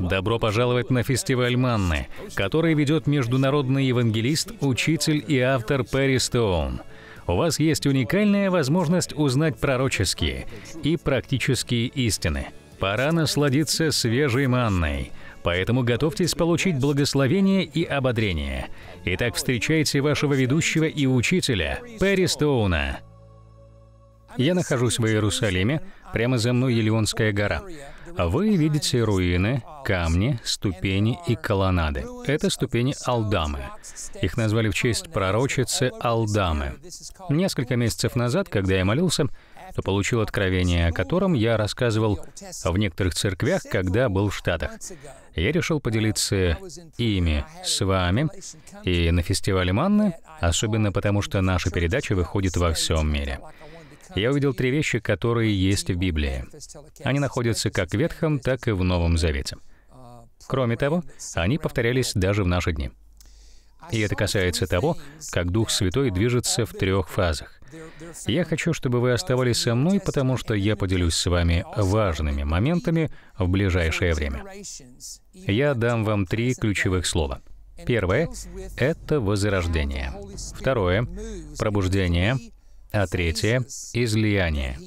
Добро пожаловать на фестиваль Манны, который ведет международный евангелист, учитель и автор Перри Стоун. У вас есть уникальная возможность узнать пророческие и практические истины. Пора насладиться свежей манной, поэтому готовьтесь получить благословение и ободрение. Итак, встречайте вашего ведущего и учителя Перри Стоуна. Я нахожусь в Иерусалиме, прямо за мной Елеонская гора. Вы видите руины, камни, ступени и колоннады. Это ступени Алдамы. Их назвали в честь пророчицы Алдамы. Несколько месяцев назад, когда я молился, то получил откровение, о котором я рассказывал в некоторых церквях, когда был в Штатах. Я решил поделиться ими с вами и на фестивале Манны, особенно потому, что наша передача выходит во всем мире я увидел три вещи, которые есть в Библии. Они находятся как в Ветхом, так и в Новом Завете. Кроме того, они повторялись даже в наши дни. И это касается того, как Дух Святой движется в трех фазах. Я хочу, чтобы вы оставались со мной, потому что я поделюсь с вами важными моментами в ближайшее время. Я дам вам три ключевых слова. Первое — это возрождение. Второе — пробуждение а третье — излияние.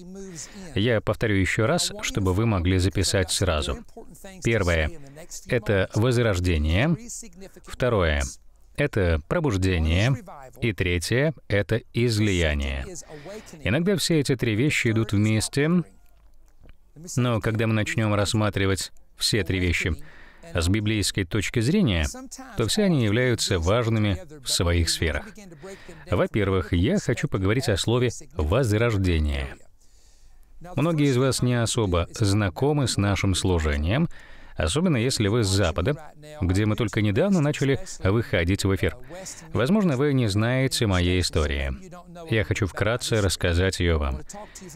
Я повторю еще раз, чтобы вы могли записать сразу. Первое — это возрождение. Второе — это пробуждение. И третье — это излияние. Иногда все эти три вещи идут вместе, но когда мы начнем рассматривать все три вещи — с библейской точки зрения, то все они являются важными в своих сферах. Во-первых, я хочу поговорить о слове «возрождение». Многие из вас не особо знакомы с нашим служением — особенно если вы с Запада, где мы только недавно начали выходить в эфир. Возможно, вы не знаете моей истории. Я хочу вкратце рассказать ее вам.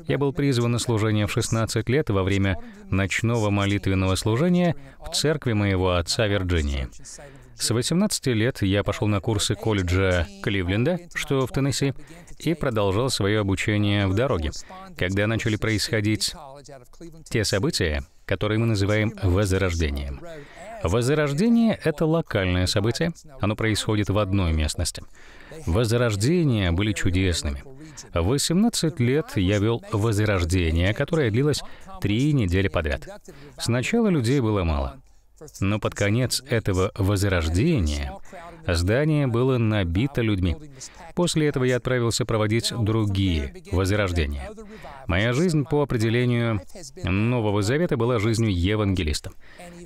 Я был призван на служение в 16 лет во время ночного молитвенного служения в церкви моего отца Вирджинии. С 18 лет я пошел на курсы колледжа Кливленда, что в Теннесси, и продолжал свое обучение в дороге. Когда начали происходить те события, который мы называем возрождением. Возрождение — это локальное событие, оно происходит в одной местности. Возрождения были чудесными. В 18 лет я вел возрождение, которое длилось три недели подряд. Сначала людей было мало. Но под конец этого возрождения здание было набито людьми. После этого я отправился проводить другие возрождения. Моя жизнь по определению Нового Завета была жизнью евангелиста.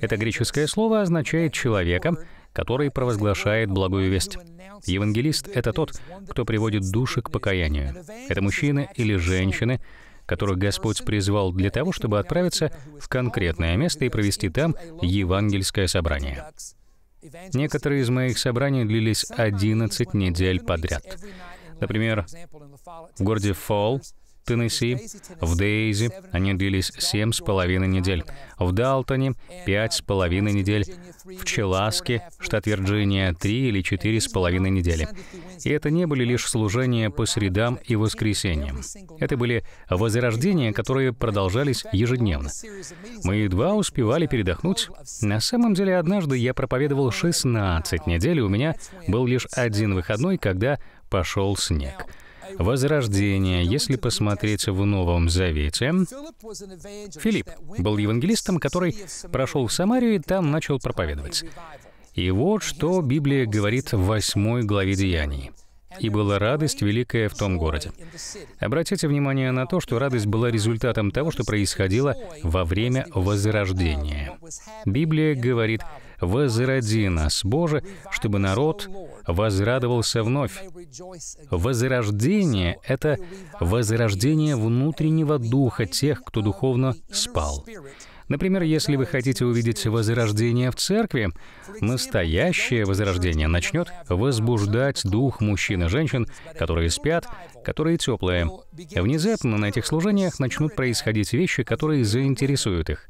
Это греческое слово означает «человека», который провозглашает благую весть. Евангелист — это тот, кто приводит души к покаянию. Это мужчины или женщины, которых Господь призвал для того, чтобы отправиться в конкретное место и провести там евангельское собрание. Некоторые из моих собраний длились 11 недель подряд. Например, в городе Фолл Теннесси, в Дейзи они длились половиной недель, в Далтоне — пять с половиной недель, в Челаске, штат Вирджиния, три или четыре с половиной недели. И это не были лишь служения по средам и воскресеньям. Это были возрождения, которые продолжались ежедневно. Мы едва успевали передохнуть. На самом деле, однажды я проповедовал 16 недель, и у меня был лишь один выходной, когда пошел снег возрождение, если посмотреть в Новом Завете, Филипп был евангелистом, который прошел в Самарию и там начал проповедовать. И вот что Библия говорит в 8 главе Деяний. «И была радость великая в том городе». Обратите внимание на то, что радость была результатом того, что происходило во время Возрождения. Библия говорит, возроди нас, Боже, чтобы народ возрадовался вновь. Возрождение — это возрождение внутреннего духа тех, кто духовно спал. Например, если вы хотите увидеть возрождение в церкви, настоящее возрождение начнет возбуждать дух мужчин и женщин, которые спят, которые теплые. Внезапно на этих служениях начнут происходить вещи, которые заинтересуют их.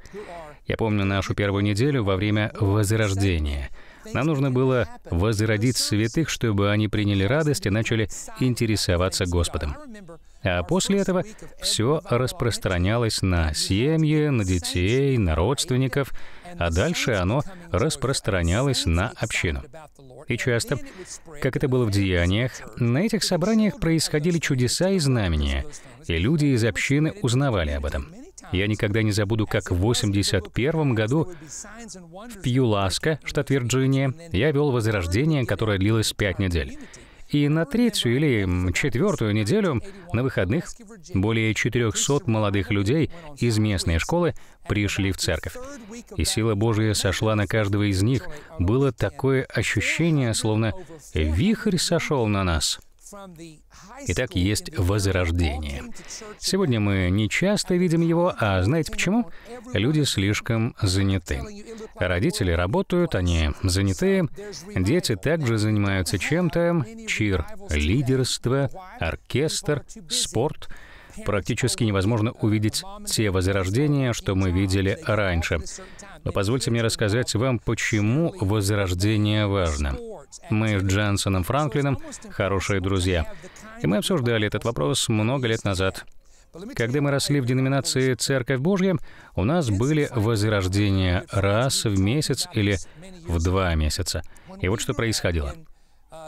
Я помню нашу первую неделю во время возрождения. Нам нужно было возродить святых, чтобы они приняли радость и начали интересоваться Господом. А после этого все распространялось на семьи, на детей, на родственников, а дальше оно распространялось на общину. И часто, как это было в деяниях, на этих собраниях происходили чудеса и знамения, и люди из общины узнавали об этом. Я никогда не забуду, как в 81 году в Пьюласка, штат Вирджиния, я вел возрождение, которое длилось пять недель. И на третью или четвертую неделю на выходных более 400 молодых людей из местной школы пришли в церковь. И сила Божия сошла на каждого из них. Было такое ощущение, словно вихрь сошел на нас. Итак, есть возрождение. Сегодня мы не часто видим его, а знаете почему? Люди слишком заняты. Родители работают, они заняты, дети также занимаются чем-то, чир, лидерство, оркестр, спорт — практически невозможно увидеть те возрождения, что мы видели раньше. Но позвольте мне рассказать вам, почему возрождение важно. Мы с Джансоном Франклином хорошие друзья. И мы обсуждали этот вопрос много лет назад. Когда мы росли в деноминации «Церковь Божья», у нас были возрождения раз в месяц или в два месяца. И вот что происходило.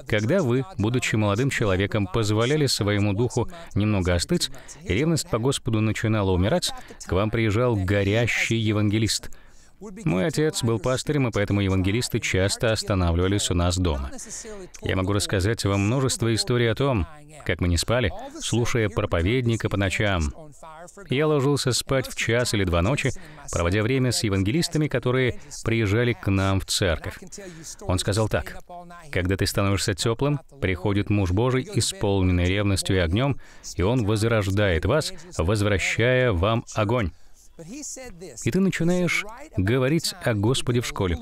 Когда вы, будучи молодым человеком, позволяли своему духу немного остыть, и ревность по Господу начинала умирать, к вам приезжал горящий евангелист — мой отец был пастырем, и поэтому евангелисты часто останавливались у нас дома. Я могу рассказать вам множество историй о том, как мы не спали, слушая проповедника по ночам. Я ложился спать в час или два ночи, проводя время с евангелистами, которые приезжали к нам в церковь. Он сказал так, «Когда ты становишься теплым, приходит муж Божий, исполненный ревностью и огнем, и он возрождает вас, возвращая вам огонь». И ты начинаешь говорить о Господе в школе.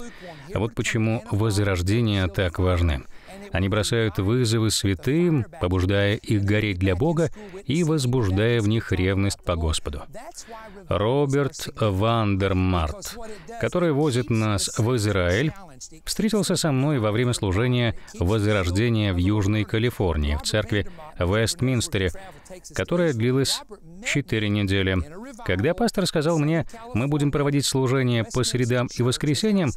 А вот почему возрождения так важны. Они бросают вызовы святым, побуждая их гореть для Бога и возбуждая в них ревность по Господу. Роберт Вандермарт, который возит нас в Израиль, встретился со мной во время служения возрождения в Южной Калифорнии в церкви в Вестминстере, которая длилась четыре недели. Когда пастор сказал мне, мы будем проводить служение по средам и воскресеньям,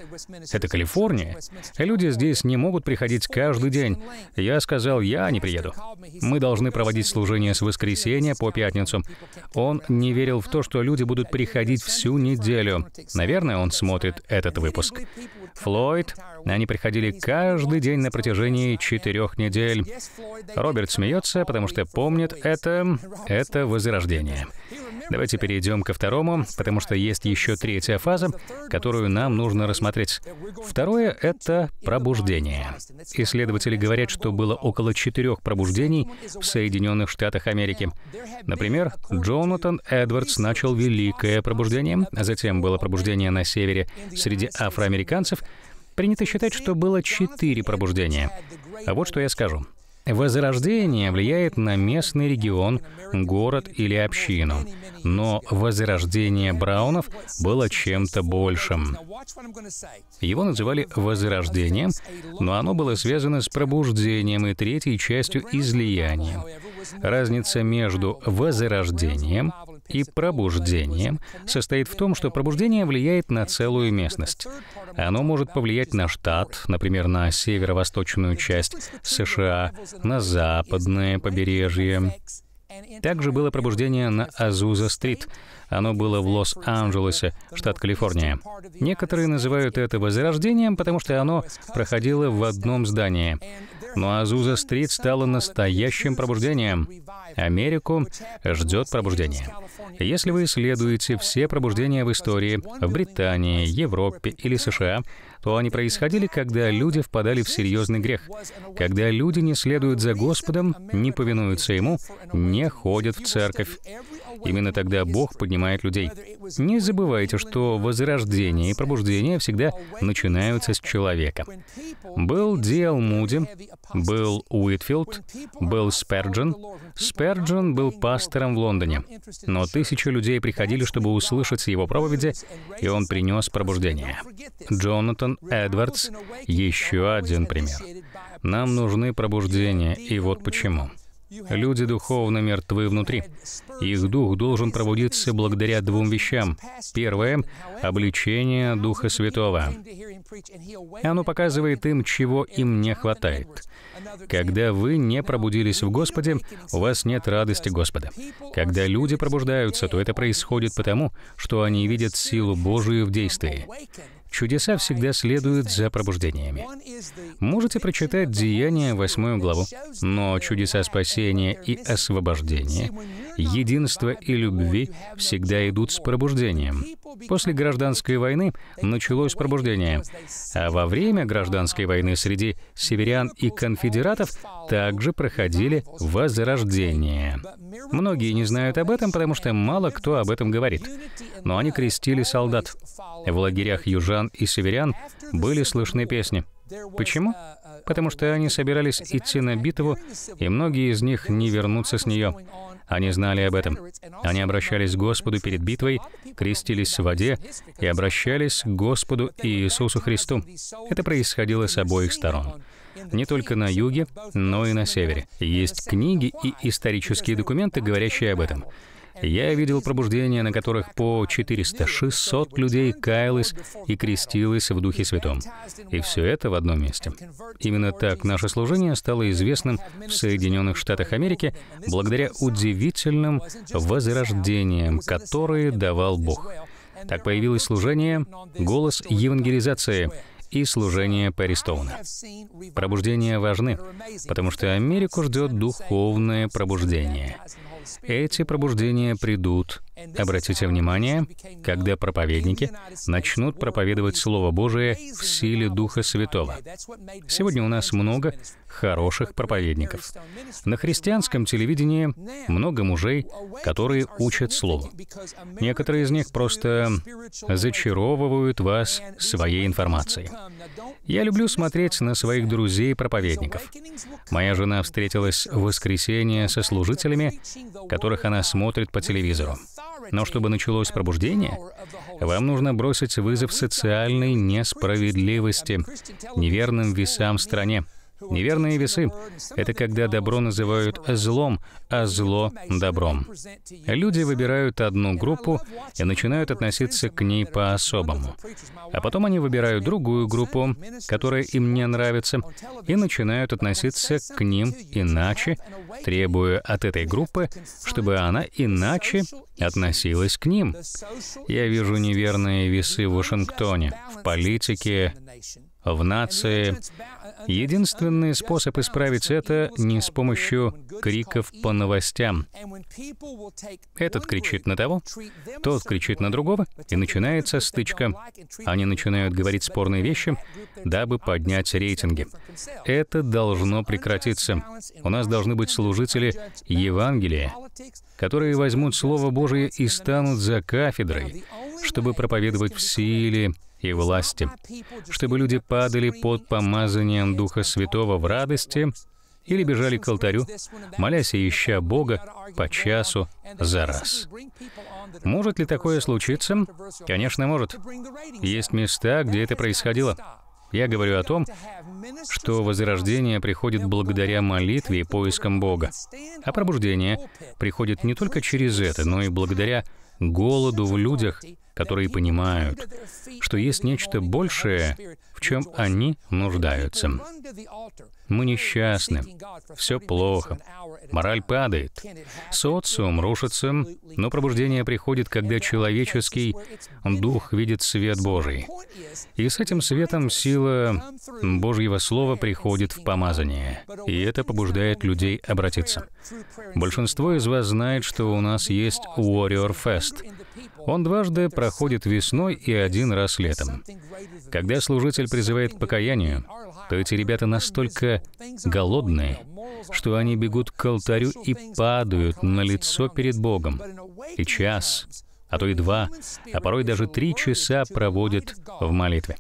это Калифорния, люди здесь не могут приходить каждый день. Я сказал, я не приеду. Мы должны проводить служение с воскресенья по пятницу. Он не верил в то, что люди будут приходить всю неделю. Наверное, он смотрит этот выпуск. Флойд они приходили каждый день на протяжении четырех недель. Роберт смеется, потому что помнит это. Это возрождение. Давайте перейдем ко второму, потому что есть еще третья фаза, которую нам нужно рассмотреть. Второе — это пробуждение. Исследователи говорят, что было около четырех пробуждений в Соединенных Штатах Америки. Например, Джонатан Эдвардс начал Великое пробуждение, а затем было пробуждение на севере среди афроамериканцев — Принято считать, что было четыре пробуждения. А вот что я скажу. Возрождение влияет на местный регион, город или общину. Но возрождение Браунов было чем-то большим. Его называли возрождением, но оно было связано с пробуждением и третьей частью излияния. Разница между возрождением и пробуждением состоит в том, что пробуждение влияет на целую местность. Оно может повлиять на штат, например, на северо-восточную часть США, на западное побережье, также было пробуждение на Азуза-стрит. Оно было в Лос-Анджелесе, штат Калифорния. Некоторые называют это возрождением, потому что оно проходило в одном здании. Но Азуза-стрит стала настоящим пробуждением. Америку ждет пробуждение. Если вы исследуете все пробуждения в истории в Британии, Европе или США, то они происходили, когда люди впадали в серьезный грех, когда люди не следуют за Господом, не повинуются Ему, не ходят в церковь. Именно тогда Бог поднимает людей. Не забывайте, что возрождение и пробуждение всегда начинаются с человека. Был Диэл Муди, был Уитфилд, был Сперджин. Сперджин был пастором в Лондоне, но тысячи людей приходили, чтобы услышать его проповеди, и он принес пробуждение. Джонатан Эдвардс — еще один пример. Нам нужны пробуждения, и вот почему. Люди духовно мертвы внутри. Их дух должен пробудиться благодаря двум вещам. Первое — обличение Духа Святого. Оно показывает им, чего им не хватает. Когда вы не пробудились в Господе, у вас нет радости Господа. Когда люди пробуждаются, то это происходит потому, что они видят силу Божию в действии. Чудеса всегда следуют за пробуждениями. Можете прочитать Деяния, 8 главу, но чудеса спасения и освобождения единства и любви всегда идут с пробуждением. После гражданской войны началось пробуждение, а во время гражданской войны среди северян и конфедератов также проходили возрождение. Многие не знают об этом, потому что мало кто об этом говорит. Но они крестили солдат. В лагерях южан и северян были слышны песни. Почему? потому что они собирались идти на битву, и многие из них не вернутся с нее. Они знали об этом. Они обращались к Господу перед битвой, крестились в воде и обращались к Господу Иисусу Христу. Это происходило с обоих сторон. Не только на юге, но и на севере. Есть книги и исторические документы, говорящие об этом. Я видел пробуждения, на которых по 400-600 людей каялось и крестилось в Духе Святом. И все это в одном месте. Именно так наше служение стало известным в Соединенных Штатах Америки благодаря удивительным возрождениям, которые давал Бог. Так появилось служение «Голос евангелизации», и служение Перри Пробуждения важны, потому что Америку ждет духовное пробуждение. Эти пробуждения придут Обратите внимание, когда проповедники начнут проповедовать Слово Божие в силе Духа Святого. Сегодня у нас много хороших проповедников. На христианском телевидении много мужей, которые учат Слово. Некоторые из них просто зачаровывают вас своей информацией. Я люблю смотреть на своих друзей-проповедников. Моя жена встретилась в воскресенье со служителями, которых она смотрит по телевизору. Но чтобы началось пробуждение, вам нужно бросить вызов социальной несправедливости, неверным весам в стране. Неверные весы — это когда добро называют злом, а зло — добром. Люди выбирают одну группу и начинают относиться к ней по-особому. А потом они выбирают другую группу, которая им не нравится, и начинают относиться к ним иначе, требуя от этой группы, чтобы она иначе относилась к ним. Я вижу неверные весы в Вашингтоне, в политике, в нации. Единственный способ исправить это не с помощью криков по новостям. Этот кричит на того, тот кричит на другого, и начинается стычка. Они начинают говорить спорные вещи, дабы поднять рейтинги. Это должно прекратиться. У нас должны быть служители Евангелия, которые возьмут Слово Божие и станут за кафедрой, чтобы проповедовать в силе, и власти, чтобы люди падали под помазанием Духа Святого в радости или бежали к алтарю, молясь и ища Бога по часу за раз. Может ли такое случиться? Конечно, может. Есть места, где это происходило. Я говорю о том, что возрождение приходит благодаря молитве и поискам Бога, а пробуждение приходит не только через это, но и благодаря голоду в людях, которые понимают, что есть нечто большее, в чем они нуждаются. Мы несчастны, все плохо, мораль падает, социум рушится, но пробуждение приходит, когда человеческий дух видит свет Божий. И с этим светом сила Божьего Слова приходит в помазание, и это побуждает людей обратиться. Большинство из вас знает, что у нас есть Warrior Fest — он дважды проходит весной и один раз летом. Когда служитель призывает к покаянию, то эти ребята настолько голодные, что они бегут к алтарю и падают на лицо перед Богом. И час, а то и два, а порой даже три часа проводят в молитве.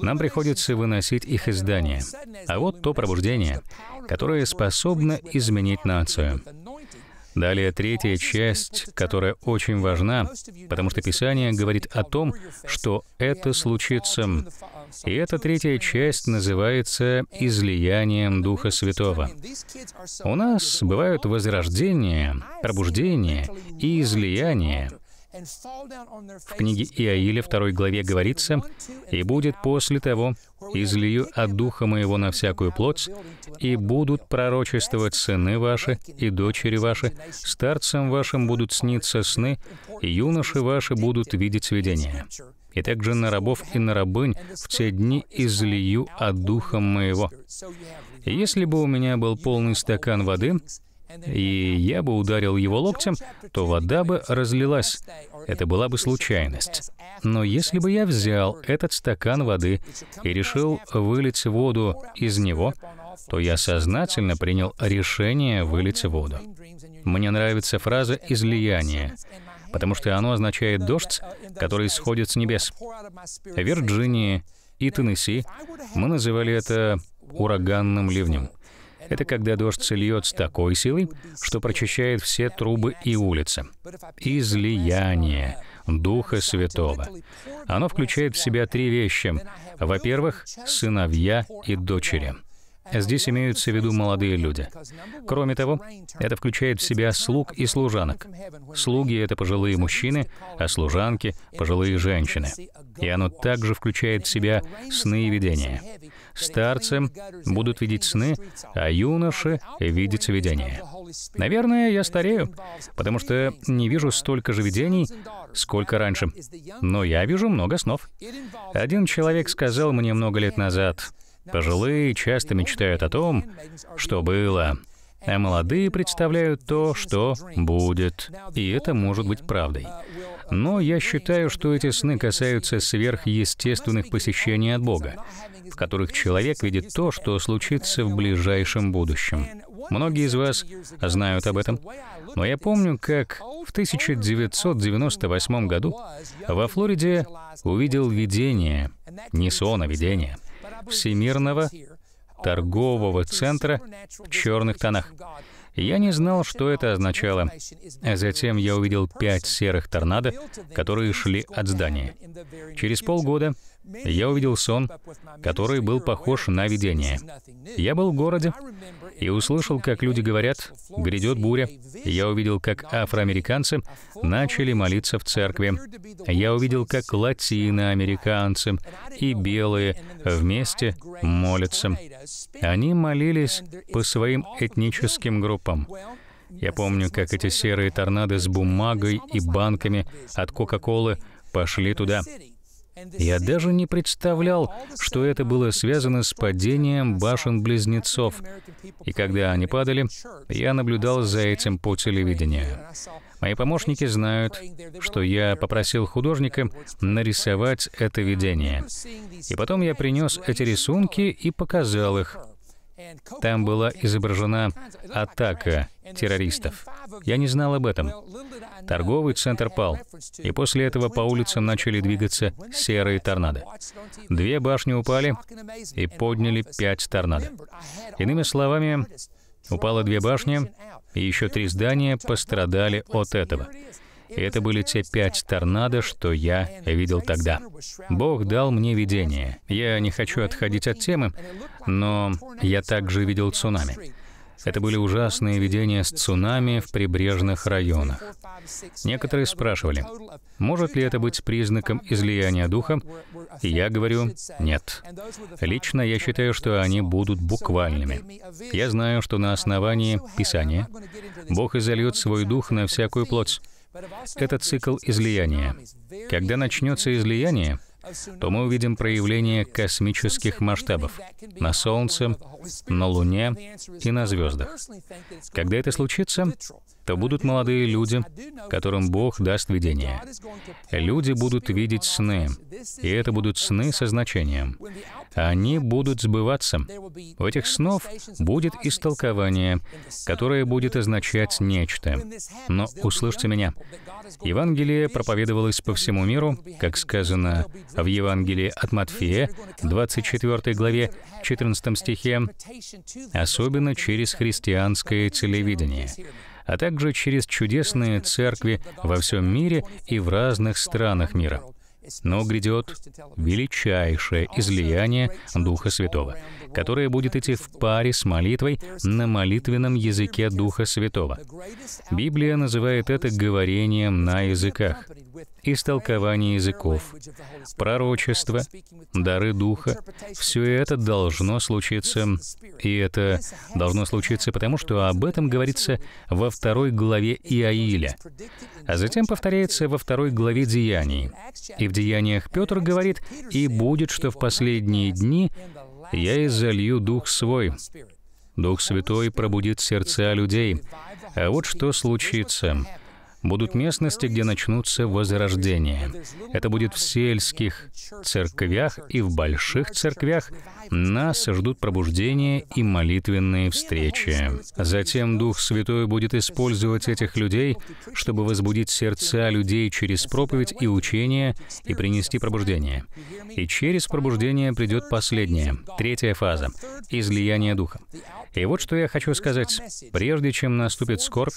Нам приходится выносить их из здания. А вот то пробуждение, которое способно изменить нацию. Далее третья часть, которая очень важна, потому что Писание говорит о том, что это случится. И эта третья часть называется «излиянием Духа Святого». У нас бывают возрождения, пробуждения и излияние. В книге Иаиля, второй главе, говорится, «И будет после того, излию от духа моего на всякую плоть, и будут пророчествовать сыны ваши и дочери ваши, старцам вашим будут сниться сны, и юноши ваши будут видеть сведения. И также на рабов и на рабынь в те дни излию от духа моего». Если бы у меня был полный стакан воды, и я бы ударил его локтем, то вода бы разлилась. Это была бы случайность. Но если бы я взял этот стакан воды и решил вылить воду из него, то я сознательно принял решение вылить воду. Мне нравится фраза «излияние», потому что оно означает дождь, который сходит с небес. В Вирджинии и Теннесси мы называли это ураганным ливнем. Это когда дождь льет с такой силой, что прочищает все трубы и улицы. Излияние Духа Святого. Оно включает в себя три вещи. Во-первых, сыновья и дочери — Здесь имеются в виду молодые люди. Кроме того, это включает в себя слуг и служанок. Слуги — это пожилые мужчины, а служанки — пожилые женщины. И оно также включает в себя сны и видения. Старцы будут видеть сны, а юноши — видеть видения. Наверное, я старею, потому что не вижу столько же видений, сколько раньше. Но я вижу много снов. Один человек сказал мне много лет назад, Пожилые часто мечтают о том, что было, а молодые представляют то, что будет, и это может быть правдой. Но я считаю, что эти сны касаются сверхъестественных посещений от Бога, в которых человек видит то, что случится в ближайшем будущем. Многие из вас знают об этом, но я помню, как в 1998 году во Флориде увидел видение, не сон, а видение — Всемирного торгового центра в черных тонах. Я не знал, что это означало. Затем я увидел пять серых торнадо, которые шли от здания. Через полгода я увидел сон, который был похож на видение. Я был в городе и услышал, как люди говорят, грядет буря. Я увидел, как афроамериканцы начали молиться в церкви. Я увидел, как латиноамериканцы и белые вместе молятся. Они молились по своим этническим группам. Я помню, как эти серые торнадо с бумагой и банками от Кока-Колы пошли туда. Я даже не представлял, что это было связано с падением башен-близнецов. И когда они падали, я наблюдал за этим по телевидению. Мои помощники знают, что я попросил художника нарисовать это видение. И потом я принес эти рисунки и показал их. Там была изображена атака террористов. Я не знал об этом. Торговый центр пал, и после этого по улицам начали двигаться серые торнадо. Две башни упали и подняли пять торнадо. Иными словами, упало две башни, и еще три здания пострадали от этого это были те пять торнадо, что я видел тогда. Бог дал мне видение. Я не хочу отходить от темы, но я также видел цунами. Это были ужасные видения с цунами в прибрежных районах. Некоторые спрашивали, может ли это быть признаком излияния духа? я говорю, нет. Лично я считаю, что они будут буквальными. Я знаю, что на основании Писания Бог изольет свой дух на всякую плоть это цикл излияния. Когда начнется излияние, то мы увидим проявление космических масштабов на Солнце, на Луне и на звездах. Когда это случится, то будут молодые люди, которым Бог даст видение. Люди будут видеть сны, и это будут сны со значением. Они будут сбываться. У этих снов будет истолкование, которое будет означать нечто. Но услышьте меня. Евангелие проповедовалось по всему миру, как сказано в Евангелии от Матфея, 24 главе, 14 стихе, особенно через христианское телевидение а также через чудесные церкви во всем мире и в разных странах мира. Но грядет величайшее излияние Духа Святого, которое будет идти в паре с молитвой на молитвенном языке Духа Святого. Библия называет это говорением на языках истолкование языков, пророчество, дары Духа. Все это должно случиться, и это должно случиться потому, что об этом говорится во второй главе Иаиля, а затем повторяется во второй главе Деяний. И в Деяниях Петр говорит, «И будет, что в последние дни я изолью Дух Свой». Дух Святой пробудит сердца людей. А вот что случится — Будут местности, где начнутся возрождения. Это будет в сельских церквях и в больших церквях. Нас ждут пробуждения и молитвенные встречи. Затем Дух Святой будет использовать этих людей, чтобы возбудить сердца людей через проповедь и учение и принести пробуждение. И через пробуждение придет последняя, третья фаза — излияние Духа. И вот что я хочу сказать. Прежде чем наступит скорбь,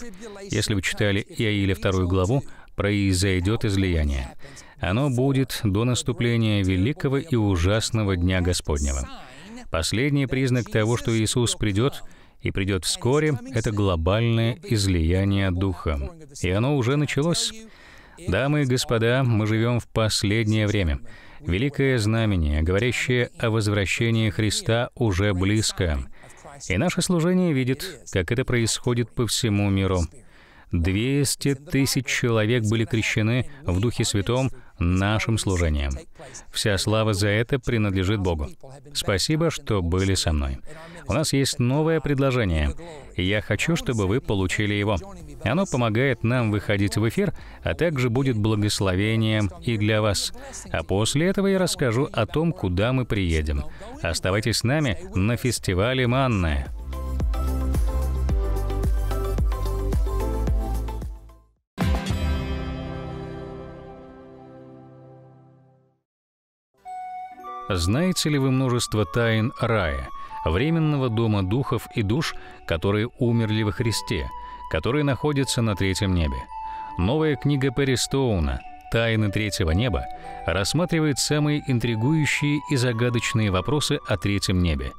если вы читали Иаиля или вторую главу, произойдет излияние. Оно будет до наступления великого и ужасного Дня Господнего. Последний признак того, что Иисус придет, и придет вскоре, это глобальное излияние Духа. И оно уже началось. Дамы и господа, мы живем в последнее время. Великое знамение, говорящее о возвращении Христа, уже близко. И наше служение видит, как это происходит по всему миру. 200 тысяч человек были крещены в Духе Святом нашим служением. Вся слава за это принадлежит Богу. Спасибо, что были со мной. У нас есть новое предложение, и я хочу, чтобы вы получили его. Оно помогает нам выходить в эфир, а также будет благословением и для вас. А после этого я расскажу о том, куда мы приедем. Оставайтесь с нами на фестивале «Манная». Знаете ли вы множество тайн рая, временного дома духов и душ, которые умерли во Христе, которые находятся на третьем небе? Новая книга Перри Стоуна «Тайны третьего неба» рассматривает самые интригующие и загадочные вопросы о третьем небе.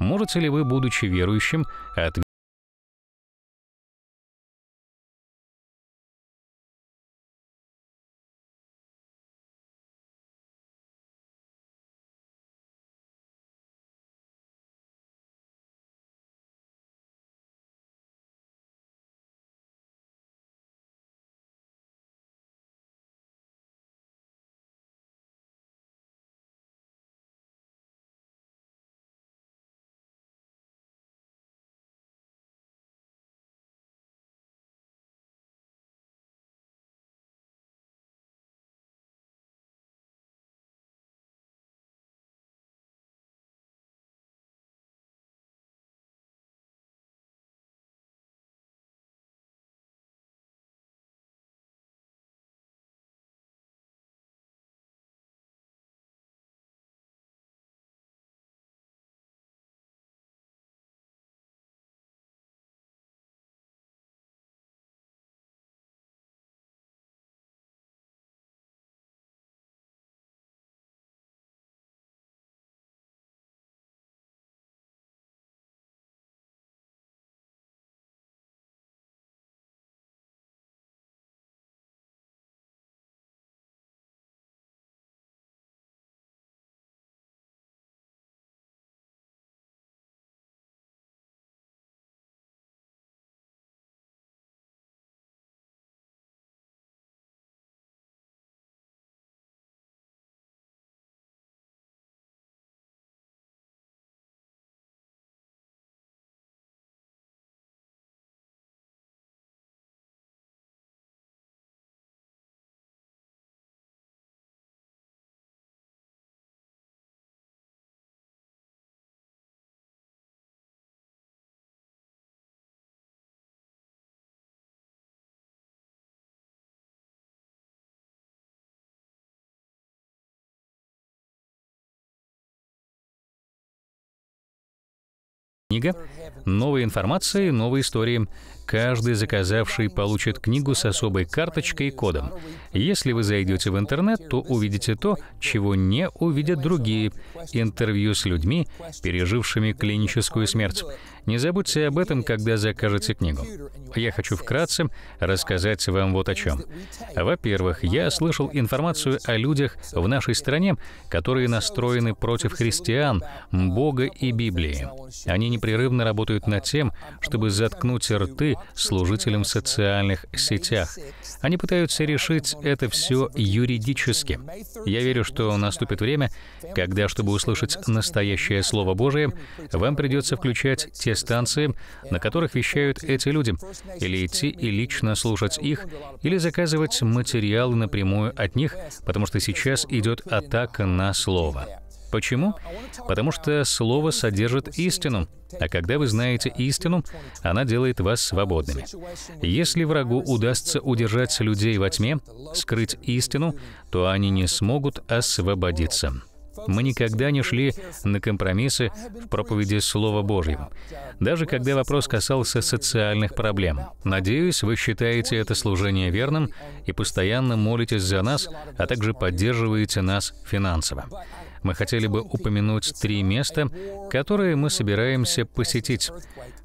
Можете ли вы, будучи верующим, ответить книга, новые информации, новые истории. Каждый заказавший получит книгу с особой карточкой и кодом. Если вы зайдете в интернет, то увидите то, чего не увидят другие — интервью с людьми, пережившими клиническую смерть. Не забудьте об этом, когда закажете книгу. Я хочу вкратце рассказать вам вот о чем. Во-первых, я слышал информацию о людях в нашей стране, которые настроены против христиан, Бога и Библии. Они непрерывно работают над тем, чтобы заткнуть рты служителям в социальных сетях. Они пытаются решить это все юридически. Я верю, что наступит время, когда, чтобы услышать настоящее Слово Божие, вам придется включать те станции, на которых вещают эти люди, или идти и лично слушать их, или заказывать материалы напрямую от них, потому что сейчас идет атака на Слово. Почему? Потому что слово содержит истину, а когда вы знаете истину, она делает вас свободными. Если врагу удастся удержать людей во тьме, скрыть истину, то они не смогут освободиться. Мы никогда не шли на компромиссы в проповеди Слова Божьего, даже когда вопрос касался социальных проблем. Надеюсь, вы считаете это служение верным и постоянно молитесь за нас, а также поддерживаете нас финансово мы хотели бы упомянуть три места, которые мы собираемся посетить.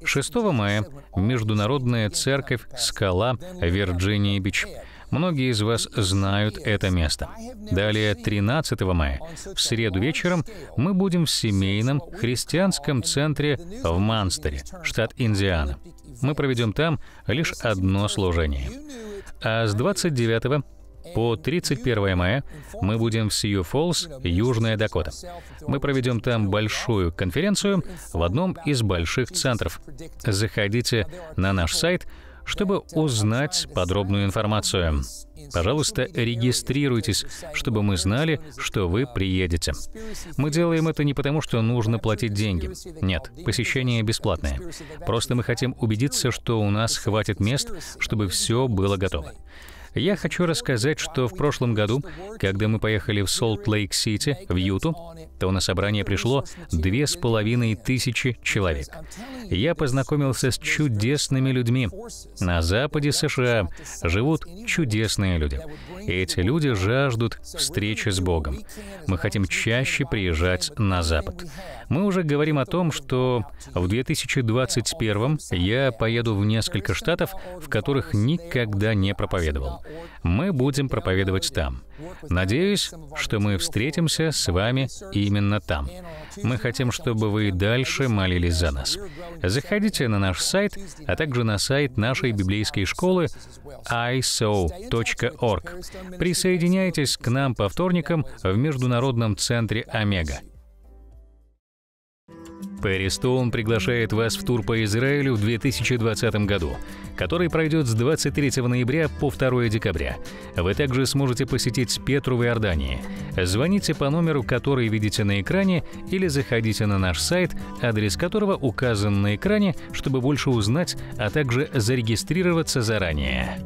6 мая — Международная церковь «Скала» Вирджинии-Бич. Многие из вас знают это место. Далее, 13 мая, в среду вечером, мы будем в семейном христианском центре в Манстере, штат Индиана. Мы проведем там лишь одно служение. А с 29 по 31 мая мы будем в Сью Фоллс, Южная Дакота. Мы проведем там большую конференцию в одном из больших центров. Заходите на наш сайт, чтобы узнать подробную информацию. Пожалуйста, регистрируйтесь, чтобы мы знали, что вы приедете. Мы делаем это не потому, что нужно платить деньги. Нет, посещение бесплатное. Просто мы хотим убедиться, что у нас хватит мест, чтобы все было готово. Я хочу рассказать, что в прошлом году, когда мы поехали в Солт-Лейк-Сити, в Юту, то на собрание пришло две с половиной тысячи человек. Я познакомился с чудесными людьми. На западе США живут чудесные люди. И эти люди жаждут встречи с Богом. Мы хотим чаще приезжать на запад. Мы уже говорим о том, что в 2021 я поеду в несколько штатов, в которых никогда не проповедовал мы будем проповедовать там. Надеюсь, что мы встретимся с вами именно там. Мы хотим, чтобы вы дальше молились за нас. Заходите на наш сайт, а также на сайт нашей библейской школы iso.org. Присоединяйтесь к нам по вторникам в Международном центре Омега. Перри Стоун приглашает вас в тур по Израилю в 2020 году, который пройдет с 23 ноября по 2 декабря. Вы также сможете посетить Петру в Иордании. Звоните по номеру, который видите на экране, или заходите на наш сайт, адрес которого указан на экране, чтобы больше узнать, а также зарегистрироваться заранее.